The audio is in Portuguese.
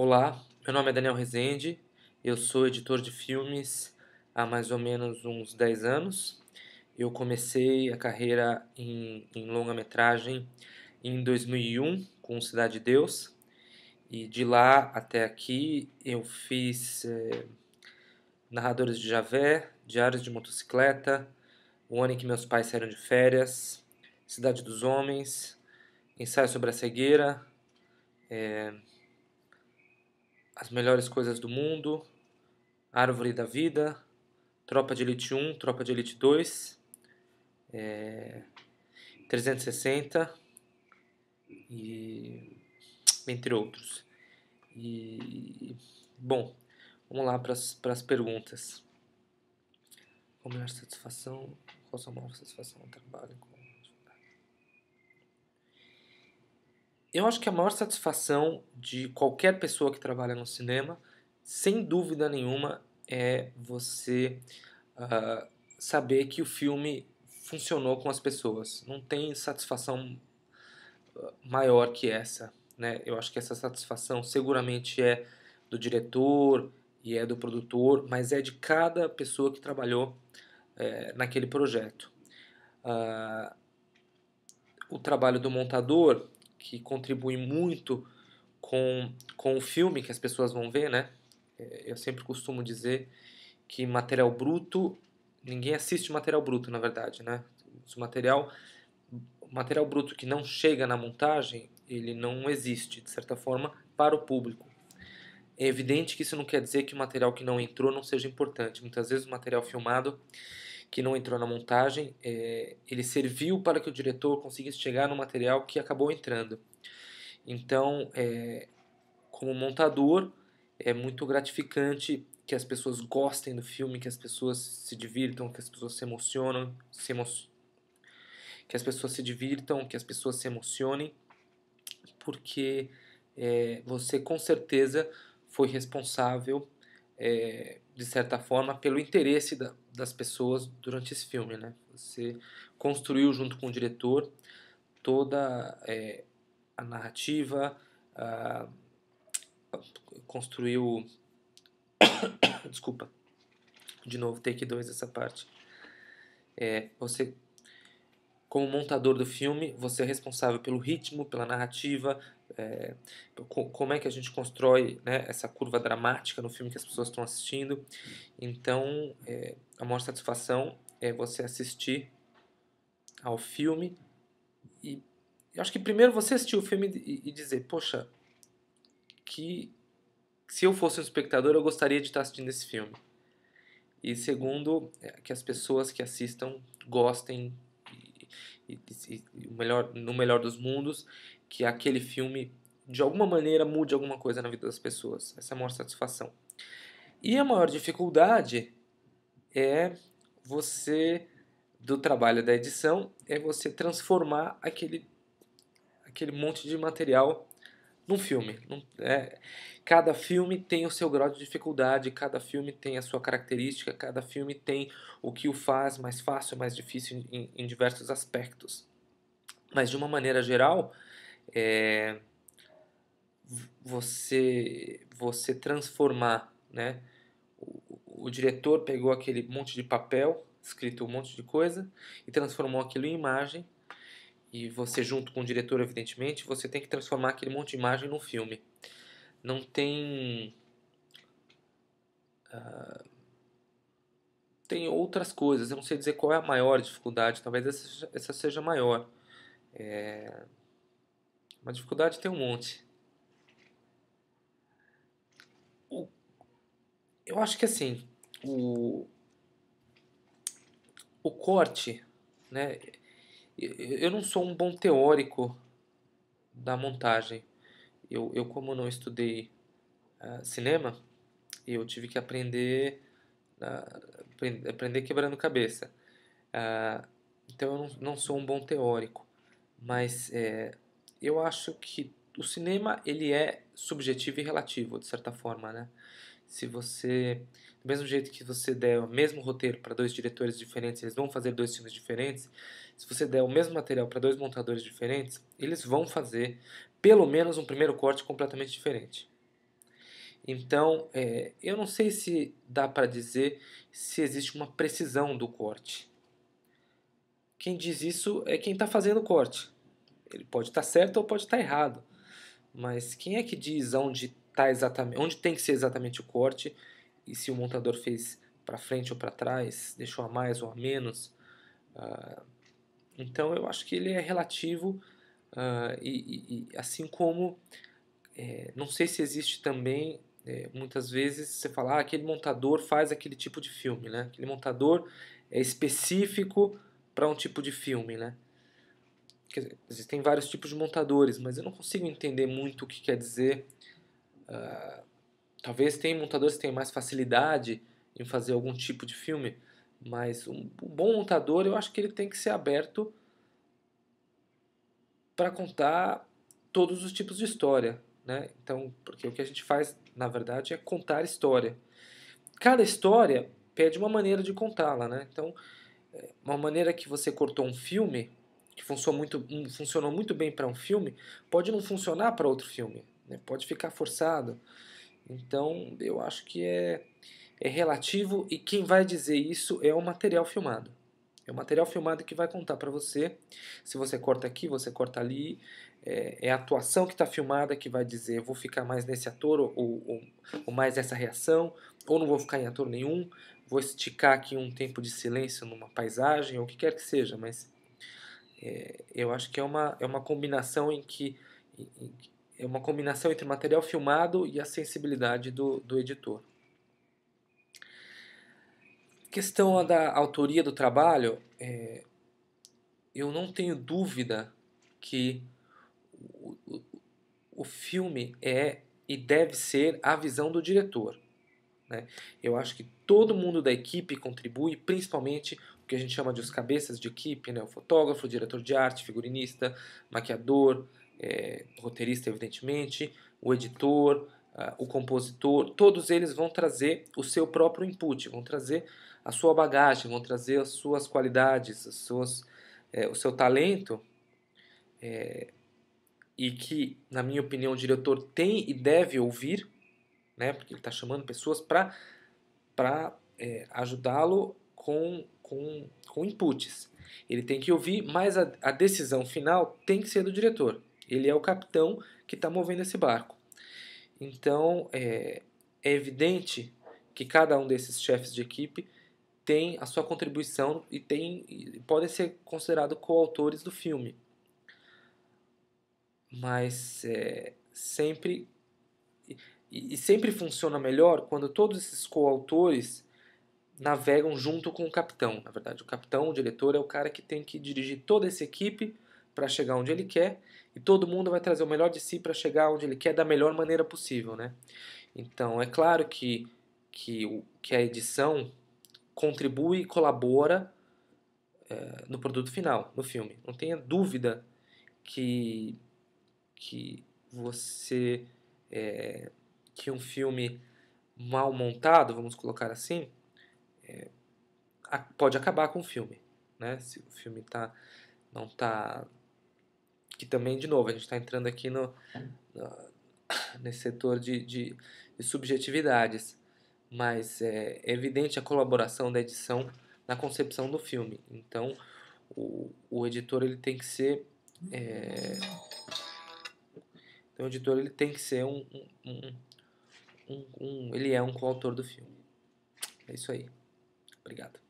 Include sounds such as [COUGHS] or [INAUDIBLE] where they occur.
Olá, meu nome é Daniel Rezende, eu sou editor de filmes há mais ou menos uns 10 anos. Eu comecei a carreira em, em longa-metragem em 2001 com Cidade de Deus e de lá até aqui eu fiz eh, Narradores de Javé, Diários de Motocicleta, O Ano em que Meus Pais Saíram de Férias, Cidade dos Homens, Ensaio sobre a Cegueira. Eh, as Melhores Coisas do Mundo, Árvore da Vida, Tropa de Elite 1, Tropa de Elite 2, é, 360 e entre outros. E bom, vamos lá para as perguntas. Qual a melhor satisfação? Qual a sua maior satisfação no trabalho? eu acho que a maior satisfação de qualquer pessoa que trabalha no cinema, sem dúvida nenhuma, é você uh, saber que o filme funcionou com as pessoas. Não tem satisfação ah, maior que essa. Né? Eu acho que essa satisfação seguramente é do diretor e é do produtor, mas é de cada pessoa que trabalhou é, naquele projeto. Uh, o trabalho do montador que contribui muito com, com o filme que as pessoas vão ver, né? É, eu sempre costumo dizer que material bruto, ninguém assiste material bruto, na verdade, né? O material, material bruto que não chega na montagem, ele não existe, de certa forma, para o público. É evidente que isso não quer dizer que o material que não entrou não seja importante. Muitas vezes o material filmado que não entrou na montagem, é, ele serviu para que o diretor conseguisse chegar no material que acabou entrando. Então, é, como montador, é muito gratificante que as pessoas gostem do filme, que as pessoas se divirtam, que as pessoas se emocionam, se emo... que as pessoas se divirtam, que as pessoas se emocionem, porque é, você com certeza foi responsável, é, de certa forma, pelo interesse da, das pessoas durante esse filme, né? Você construiu junto com o diretor toda é, a narrativa, a, a, construiu. [COUGHS] Desculpa. De novo, take 2 essa parte. É, você, como montador do filme, você é responsável pelo ritmo, pela narrativa, é, como é que a gente constrói né, essa curva dramática no filme que as pessoas estão assistindo. Então, é, a maior satisfação é você assistir ao filme e eu acho que primeiro você assistir o filme e, e dizer, poxa, que se eu fosse um espectador eu gostaria de estar assistindo esse filme. E segundo, é, que as pessoas que assistam gostem e, e, e, melhor, no melhor dos mundos que aquele filme de alguma maneira mude alguma coisa na vida das pessoas. Essa é a maior satisfação. E a maior dificuldade é você do trabalho da edição é você transformar aquele aquele monte de material num filme. Num, é, cada filme tem o seu grau de dificuldade, cada filme tem a sua característica, cada filme tem o que o faz mais fácil, mais difícil em, em diversos aspectos. Mas de uma maneira geral, é, você você transformar, né? O, o diretor pegou aquele monte de papel, escrito um monte de coisa e transformou aquilo em imagem. E você junto com o diretor, evidentemente, você tem que transformar aquele monte de imagem num filme. Não tem uh, tem outras coisas. Eu não sei dizer qual é a maior dificuldade. Talvez essa, seja a maior. É, uma dificuldade tem um monte. O... Eu acho que assim, o, o corte, né? Eu não sou um bom teórico da montagem. Eu, eu como não estudei uh, cinema, eu tive que aprender, uh, aprender quebrando cabeça. Uh, então eu não, não, sou um bom teórico, mas é, eu acho que o cinema ele é subjetivo e relativo, de certa forma, né? Se você, do mesmo jeito que você der o mesmo roteiro para dois diretores diferentes, eles vão fazer dois filmes diferentes. Se você der o mesmo material para dois montadores diferentes, eles vão fazer pelo menos um primeiro corte completamente diferente. Então, é, eu não sei se dá para dizer se existe uma precisão do corte. Quem diz isso é quem está fazendo o corte. Ele pode estar tá certo ou pode estar tá errado. Mas quem é que diz onde tá exatamente, onde tem que ser exatamente o corte e se o montador fez para frente ou para trás, deixou a mais ou a menos? Uh, então eu acho que ele é relativo uh, e, e, assim como é, não sei se existe também é, muitas vezes você falar ah, aquele montador faz aquele tipo de filme, né? Aquele montador é específico para um tipo de filme, né? Dizer, existem vários tipos de montadores, mas eu não consigo entender muito o que quer dizer. Uh, talvez tenha montadores que tenham mais facilidade em fazer algum tipo de filme, mas um, um bom montador eu acho que ele tem que ser aberto para contar todos os tipos de história, né? Então, porque o que a gente faz, na verdade, é contar história. Cada história pede uma maneira de contá-la, né? Então, é, uma maneira que você cortou um filme que funcionou muito, hum, funcionou muito bem para um filme, pode não funcionar para outro filme, né? pode ficar forçado. Então, eu acho que é, é relativo e quem vai dizer isso é o material filmado. É o material filmado que vai contar para você. Se você corta aqui, você corta ali. É, é a atuação que está filmada que vai dizer: vou ficar mais nesse ator ou, ou, ou, mais essa reação, ou não vou ficar em ator nenhum, vou esticar aqui um tempo de silêncio numa paisagem, ou o que quer que seja. Mas é, eu acho que é uma, é uma combinação em que em, é uma combinação entre o material filmado e a sensibilidade do, do editor. Questão da autoria do trabalho, é, eu não tenho dúvida que o, o, o filme é e deve ser a visão do diretor. Né? Eu acho que todo mundo da equipe contribui, principalmente que a gente chama de os cabeças de equipe, né? o fotógrafo, o diretor de arte, figurinista, maquiador, é, roteirista, evidentemente, o editor, uh, o compositor, todos eles vão trazer o seu próprio input, vão trazer a sua bagagem, vão trazer as suas qualidades, as suas, é, o seu talento, é, e que, na minha opinião, o diretor tem e deve ouvir, né? porque ele está chamando pessoas para é, ajudá-lo com com, com inputs. Ele tem que ouvir, mas a, a decisão final tem que ser do diretor. Ele é o capitão que está movendo esse barco. Então, é, é evidente que cada um desses chefes de equipe tem a sua contribuição e tem e podem ser considerados coautores do filme. Mas é, sempre e, e sempre funciona melhor quando todos esses coautores navegam junto com o capitão. Na verdade, o capitão, o diretor, é o cara que tem que dirigir toda essa equipe para chegar onde ele quer e todo mundo vai trazer o melhor de si para chegar onde ele quer da melhor maneira possível, né? Então, é claro que, que, o, que a edição contribui e colabora é, no produto final, no filme. Não tenha dúvida que, que você. É, que um filme mal montado, vamos colocar assim, é, a, pode acabar com o filme, né? Se o filme tá, não está que também, de novo, a gente está entrando aqui no, no, [COUGHS] nesse setor de, de, de subjetividades, mas é, é, evidente a colaboração da edição na concepção do filme. Então, o, o editor ele tem que ser é, então, o editor ele tem que ser um, um, um, um ele é um coautor do filme. É isso aí. Obrigado.